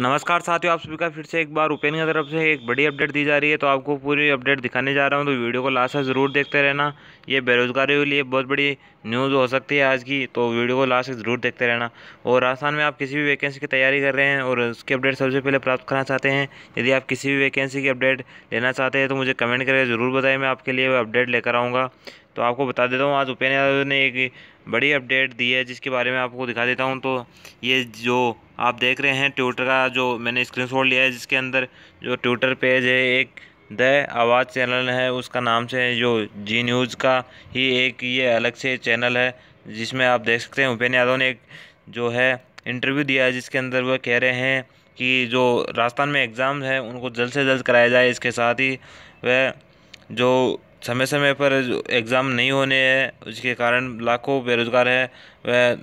नमस्कार साथियों आप सभी का फिर से एक बार उपेन की तरफ से एक बड़ी अपडेट दी जा रही है तो आपको पूरी अपडेट दिखाने जा रहा हूं तो वीडियो को लास्ट तक ज़रूर देखते रहना ये बेरोजगारी के लिए बहुत बड़ी न्यूज़ हो सकती है आज की तो वीडियो को लास्ट तक ज़रूर देखते रहना और राजस्थान में आप किसी भी वैकेंसी की तैयारी कर रहे हैं और उसकी अपडेट सबसे पहले प्राप्त करना चाहते हैं यदि आप किसी भी वैकेंसी की अपडेट लेना चाहते हैं तो मुझे कमेंट करके ज़रूर बताएँ मैं आपके लिए अपडेट लेकर आऊँगा तो आपको बता देता हूँ आज उपेन यादव ने एक बड़ी अपडेट दी है जिसके बारे में आपको दिखा देता हूँ तो ये जो आप देख रहे हैं ट्विटर का जो मैंने स्क्रीनशॉट लिया है जिसके अंदर जो ट्विटर पेज है एक द आवाज़ चैनल है उसका नाम से जो जी न्यूज़ का ही एक ये अलग से चैनल है जिसमें आप देख सकते हैं उपेन यादव ने एक जो है इंटरव्यू दिया है जिसके अंदर वह कह रहे हैं कि जो राजस्थान में एग्ज़ाम है उनको जल्द से जल्द कराया जाए इसके साथ ही वह जो समय समय पर एग्ज़ाम नहीं होने हैं उसके कारण लाखों बेरोज़गार है वह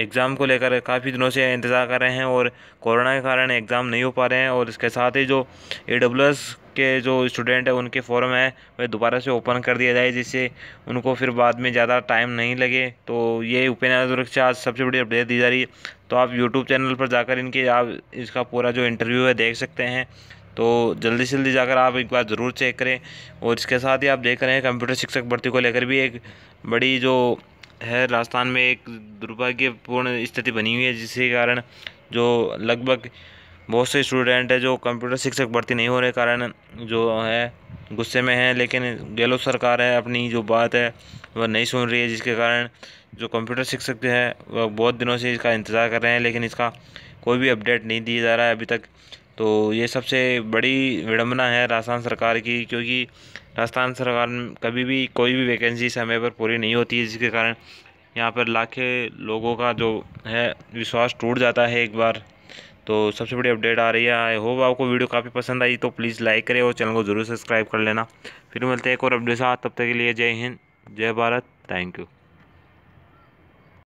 एग्ज़ाम को लेकर काफ़ी दिनों से इंतज़ार कर रहे हैं और कोरोना के कारण एग्ज़ाम नहीं हो पा रहे हैं और इसके साथ ही जो ए के जो स्टूडेंट हैं उनके फॉर्म है वह दोबारा से ओपन कर दिया जाए जिससे उनको फिर बाद में ज़्यादा टाइम नहीं लगे तो ये उपेंद्र सुरक्षा आज सबसे बड़ी अपडेट दी जा रही है तो आप यूट्यूब चैनल पर जाकर इनके आप इसका पूरा जो इंटरव्यू है देख सकते हैं तो जल्दी से जल्दी जाकर आप एक बार ज़रूर चेक करें और इसके साथ ही आप देख रहे हैं कंप्यूटर शिक्षक भर्ती को लेकर भी एक बड़ी जो है राजस्थान में एक दुर्भाग्यपूर्ण स्थिति बनी हुई है जिसके कारण जो लगभग बहुत से स्टूडेंट है जो कंप्यूटर शिक्षक भर्ती नहीं होने के कारण जो है गुस्से में हैं लेकिन गहलोत सरकार है अपनी जो बात है वह नहीं सुन रही है जिसके कारण जो कंप्यूटर शिक्षक है वह बहुत दिनों से इसका इंतज़ार कर रहे हैं लेकिन इसका कोई भी अपडेट नहीं दिया जा रहा है अभी तक तो ये सबसे बड़ी विडम्बना है राजस्थान सरकार की क्योंकि राजस्थान सरकार कभी भी कोई भी वैकेंसी समय पर पूरी नहीं होती है जिसके कारण यहाँ पर लाखें लोगों का जो है विश्वास टूट जाता है एक बार तो सबसे बड़ी अपडेट आ रही है आई होप आपको वीडियो काफ़ी पसंद आई तो प्लीज़ लाइक करें और चैनल को ज़रूर सब्सक्राइब कर लेना फिर मिलते हैं एक और अपडेट साथ तब तक के लिए जय हिंद जय भारत थैंक यू